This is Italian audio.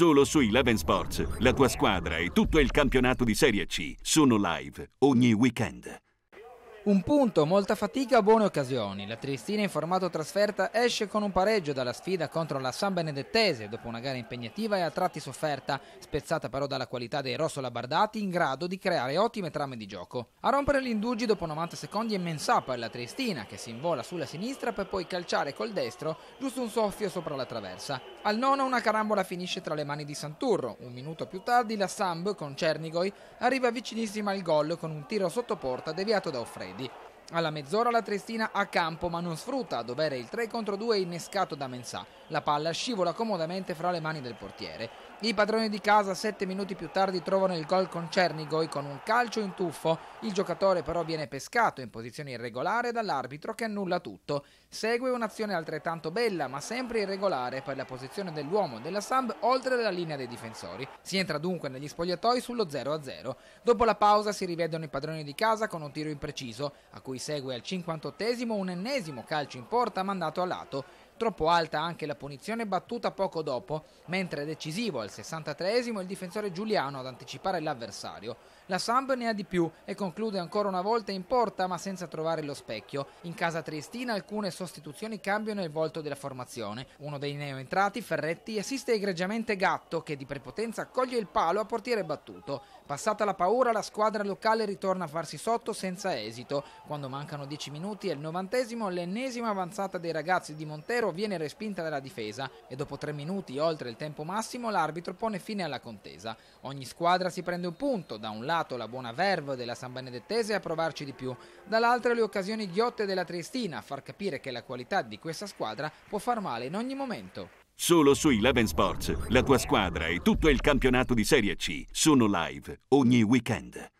Solo su Eleven Sports, la tua squadra e tutto il campionato di Serie C sono live ogni weekend. Un punto, molta fatica, buone occasioni. La Triestina in formato trasferta esce con un pareggio dalla sfida contro la San Benedettese dopo una gara impegnativa e a tratti sofferta, spezzata però dalla qualità dei Rosso Labardati in grado di creare ottime trame di gioco. A rompere gli indugi dopo 90 secondi è Mensa per la Triestina che si invola sulla sinistra per poi calciare col destro giusto un soffio sopra la traversa. Al nono una carambola finisce tra le mani di Santurro. Un minuto più tardi la Samb con Cernigoi arriva vicinissima al gol con un tiro sotto porta deviato da Offredi. Manfredi alla mezz'ora la Trestina a campo ma non sfrutta a dovere il 3 contro 2 innescato da Mensà. La palla scivola comodamente fra le mani del portiere. I padroni di casa 7 minuti più tardi trovano il gol con Cernigoi con un calcio in tuffo. Il giocatore però viene pescato in posizione irregolare dall'arbitro che annulla tutto. Segue un'azione altrettanto bella ma sempre irregolare per la posizione dell'uomo della Samb oltre la linea dei difensori. Si entra dunque negli spogliatoi sullo 0-0. Dopo la pausa si rivedono i padroni di casa con un tiro impreciso a cui segue al 58 un ennesimo calcio in porta mandato a lato Troppo alta anche la punizione battuta poco dopo, mentre è decisivo al 63esimo il difensore Giuliano ad anticipare l'avversario. La Samb ne ha di più e conclude ancora una volta in porta ma senza trovare lo specchio. In casa triestina alcune sostituzioni cambiano il volto della formazione. Uno dei neoentrati, Ferretti, assiste egregiamente Gatto che di prepotenza accoglie il palo a portiere battuto. Passata la paura la squadra locale ritorna a farsi sotto senza esito. Quando mancano 10 minuti e il novantesimo l'ennesima avanzata dei ragazzi di Montero però viene respinta dalla difesa e dopo tre minuti oltre il tempo massimo l'arbitro pone fine alla contesa. Ogni squadra si prende un punto, da un lato la buona verve della San Benedettese a provarci di più, dall'altro le occasioni ghiotte della Triestina a far capire che la qualità di questa squadra può far male in ogni momento. Solo su Eleven Sports, la tua squadra e tutto il campionato di Serie C sono live ogni weekend.